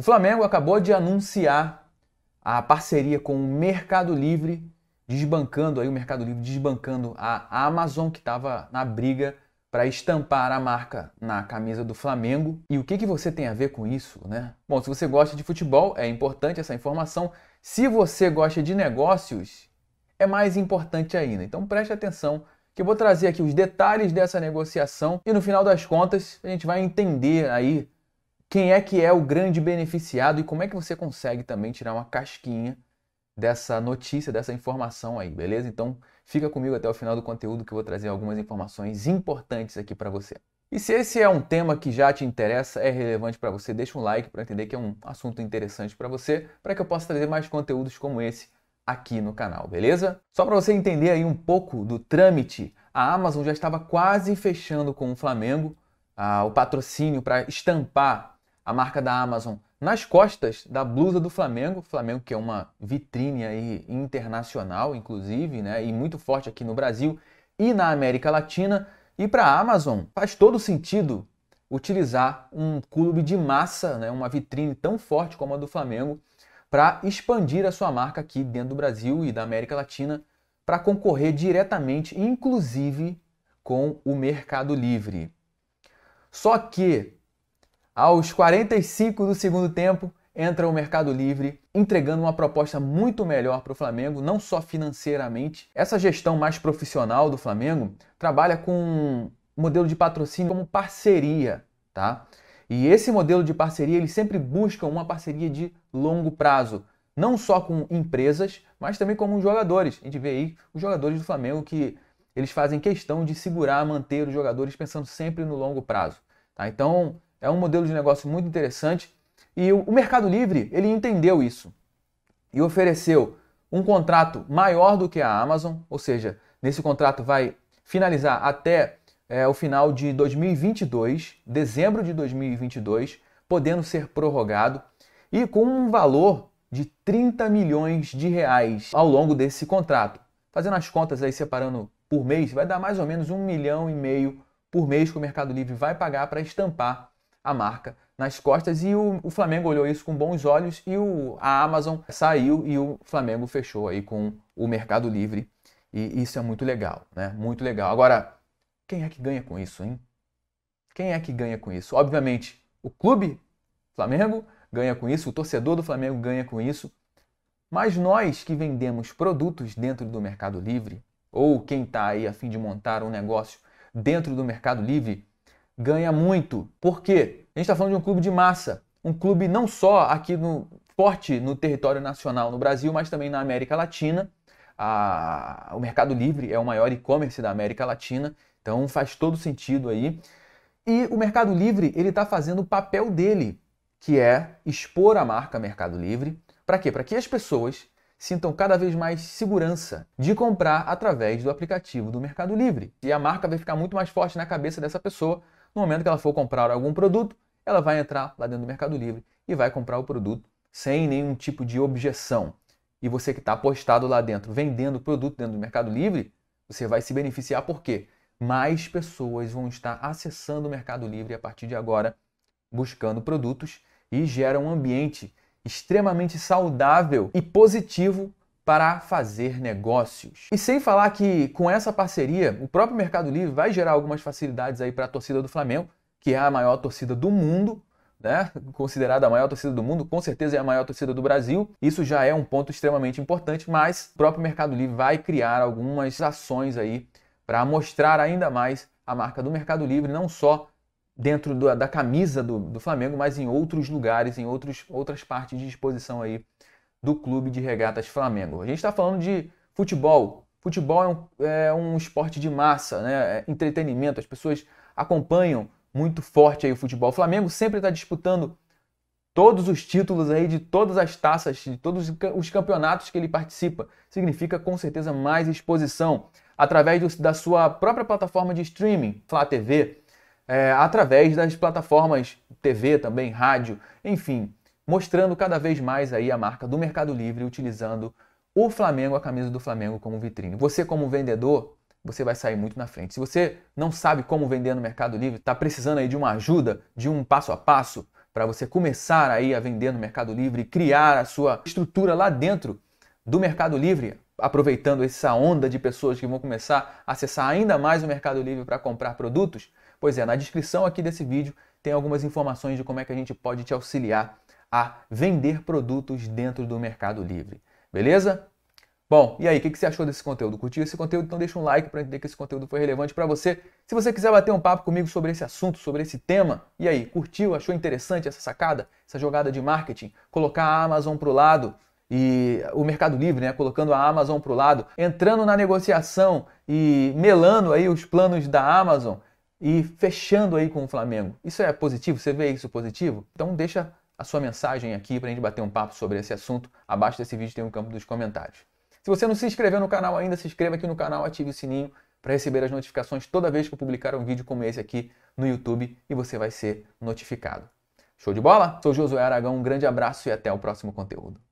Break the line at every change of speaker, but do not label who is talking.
O Flamengo acabou de anunciar a parceria com o Mercado Livre, desbancando aí o Mercado Livre, desbancando a Amazon que estava na briga para estampar a marca na camisa do Flamengo. E o que, que você tem a ver com isso, né? Bom, se você gosta de futebol, é importante essa informação. Se você gosta de negócios, é mais importante ainda. Então preste atenção que eu vou trazer aqui os detalhes dessa negociação e no final das contas a gente vai entender aí quem é que é o grande beneficiado e como é que você consegue também tirar uma casquinha dessa notícia, dessa informação aí, beleza? Então fica comigo até o final do conteúdo que eu vou trazer algumas informações importantes aqui para você. E se esse é um tema que já te interessa, é relevante para você, deixa um like para entender que é um assunto interessante para você, para que eu possa trazer mais conteúdos como esse aqui no canal, beleza? Só para você entender aí um pouco do trâmite, a Amazon já estava quase fechando com o Flamengo ah, o patrocínio para estampar a marca da Amazon, nas costas da blusa do Flamengo. Flamengo que é uma vitrine aí internacional, inclusive, né? E muito forte aqui no Brasil e na América Latina. E para a Amazon faz todo sentido utilizar um clube de massa, né? Uma vitrine tão forte como a do Flamengo para expandir a sua marca aqui dentro do Brasil e da América Latina para concorrer diretamente, inclusive com o Mercado Livre. Só que aos 45 do segundo tempo, entra o Mercado Livre entregando uma proposta muito melhor para o Flamengo, não só financeiramente. Essa gestão mais profissional do Flamengo trabalha com um modelo de patrocínio como parceria, tá? E esse modelo de parceria, eles sempre buscam uma parceria de longo prazo, não só com empresas, mas também com os jogadores. A gente vê aí os jogadores do Flamengo que eles fazem questão de segurar, manter os jogadores pensando sempre no longo prazo. Tá? Então, é um modelo de negócio muito interessante e o Mercado Livre ele entendeu isso e ofereceu um contrato maior do que a Amazon, ou seja, nesse contrato vai finalizar até é, o final de 2022, dezembro de 2022, podendo ser prorrogado e com um valor de 30 milhões de reais ao longo desse contrato. Fazendo as contas aí separando por mês, vai dar mais ou menos um milhão e meio por mês que o Mercado Livre vai pagar para estampar a marca nas costas e o, o Flamengo olhou isso com bons olhos e o, a Amazon saiu e o Flamengo fechou aí com o Mercado Livre e isso é muito legal, né? Muito legal. Agora, quem é que ganha com isso, hein? Quem é que ganha com isso? Obviamente, o clube Flamengo ganha com isso, o torcedor do Flamengo ganha com isso, mas nós que vendemos produtos dentro do Mercado Livre, ou quem está aí a fim de montar um negócio dentro do Mercado Livre, ganha muito. Por quê? A gente está falando de um clube de massa. Um clube não só aqui no forte no território nacional no Brasil, mas também na América Latina. A, o Mercado Livre é o maior e-commerce da América Latina, então faz todo sentido aí. E o Mercado Livre ele está fazendo o papel dele, que é expor a marca Mercado Livre. Para quê? Para que as pessoas sintam cada vez mais segurança de comprar através do aplicativo do Mercado Livre. E a marca vai ficar muito mais forte na cabeça dessa pessoa no momento que ela for comprar algum produto, ela vai entrar lá dentro do Mercado Livre e vai comprar o produto sem nenhum tipo de objeção. E você que está postado lá dentro, vendendo o produto dentro do Mercado Livre, você vai se beneficiar porque mais pessoas vão estar acessando o Mercado Livre a partir de agora, buscando produtos e gera um ambiente extremamente saudável e positivo para fazer negócios. E sem falar que com essa parceria, o próprio Mercado Livre vai gerar algumas facilidades aí para a torcida do Flamengo, que é a maior torcida do mundo, né? Considerada a maior torcida do mundo, com certeza é a maior torcida do Brasil. Isso já é um ponto extremamente importante, mas o próprio Mercado Livre vai criar algumas ações aí para mostrar ainda mais a marca do Mercado Livre, não só dentro do, da camisa do, do Flamengo, mas em outros lugares, em outros, outras partes de exposição aí do Clube de Regatas Flamengo. A gente está falando de futebol. Futebol é um, é um esporte de massa, né? É entretenimento. As pessoas acompanham muito forte aí o futebol. O Flamengo sempre está disputando todos os títulos aí de todas as taças, de todos os campeonatos que ele participa. Significa com certeza mais exposição através do, da sua própria plataforma de streaming, Flá TV, é, através das plataformas TV também, rádio, enfim, mostrando cada vez mais aí a marca do Mercado Livre utilizando o Flamengo, a camisa do Flamengo como vitrine. Você como vendedor, você vai sair muito na frente. Se você não sabe como vender no Mercado Livre, está precisando aí de uma ajuda, de um passo a passo para você começar aí a vender no Mercado Livre e criar a sua estrutura lá dentro do Mercado Livre, aproveitando essa onda de pessoas que vão começar a acessar ainda mais o Mercado Livre para comprar produtos? Pois é, na descrição aqui desse vídeo tem algumas informações de como é que a gente pode te auxiliar a vender produtos dentro do Mercado Livre. Beleza? Bom, e aí, o que, você achou desse conteúdo? Curtiu esse conteúdo? Então deixa um like para entender que esse conteúdo foi relevante para você. Se você quiser bater um papo comigo sobre esse assunto, sobre esse tema, e aí, curtiu? Achou interessante essa sacada, essa jogada de marketing? Colocar a Amazon para o lado e o Mercado Livre, né, colocando a Amazon para o lado, entrando na negociação e melando aí os planos da Amazon e fechando aí com o Flamengo. Isso é positivo? Você vê isso positivo? Então deixa a sua mensagem aqui para a gente bater um papo sobre esse assunto. Abaixo desse vídeo tem um campo dos comentários. Se você não se inscreveu no canal ainda, se inscreva aqui no canal, ative o sininho para receber as notificações toda vez que eu publicar um vídeo como esse aqui no YouTube e você vai ser notificado. Show de bola? Sou Josué Aragão, um grande abraço e até o próximo conteúdo.